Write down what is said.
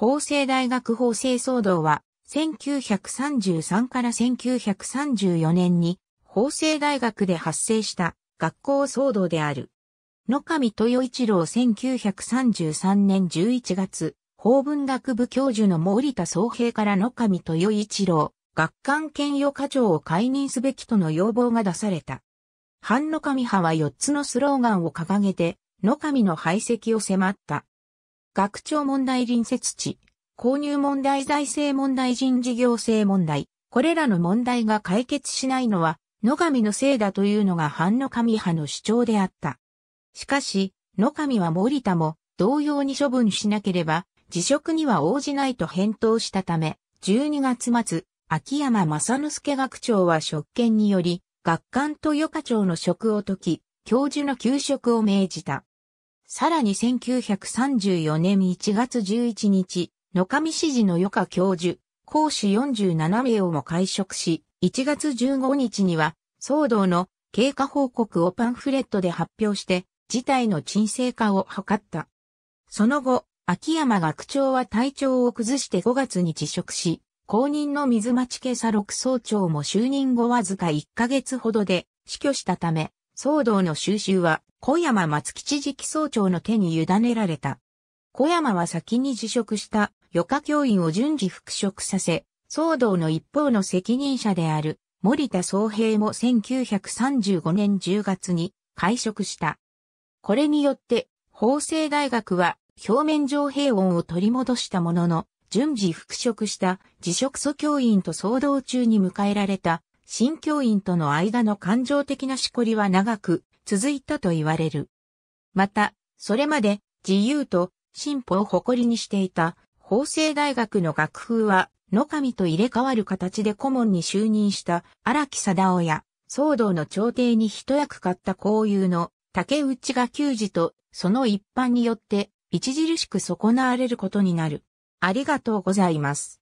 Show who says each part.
Speaker 1: 法政大学法制騒動は、1933から1934年に法政大学で発生した学校騒動である。野上豊一郎1933年11月、法文学部教授の森田総平から野上豊一郎、学官兼与課長を解任すべきとの要望が出された。反野上派は4つのスローガンを掲げて、野上の排斥を迫った。学長問題隣接地、購入問題財政問題人事行政問題、これらの問題が解決しないのは、野上のせいだというのが反野上派の主張であった。しかし、野上は森田も同様に処分しなければ辞職には応じないと返答したため、12月末、秋山正之助学長は職権により、学官と余課長の職を解き、教授の休職を命じた。さらに1934年1月11日、野上市事の余暇教授、講師47名をも会食し、1月15日には、騒動の経過報告をパンフレットで発表して、事態の沈静化を図った。その後、秋山学長は体調を崩して5月に辞職し、公認の水町家察六総長も就任後わずか1ヶ月ほどで死去したため、騒動の収集は小山松吉次期総長の手に委ねられた。小山は先に辞職した余暇教員を順次復職させ、騒動の一方の責任者である森田総平も1935年10月に会食した。これによって、法政大学は表面上平穏を取り戻したものの、順次復職した辞職祖教員と騒動中に迎えられた新教員との間の感情的なしこりは長く続いたと言われる。また、それまで自由と進歩を誇りにしていた法政大学の学風は野上と入れ替わる形で顧問に就任した荒木貞夫や騒動の朝廷に一役買った交友の竹内が給仕とその一般によって著しく損なわれることになる。ありがとうございます。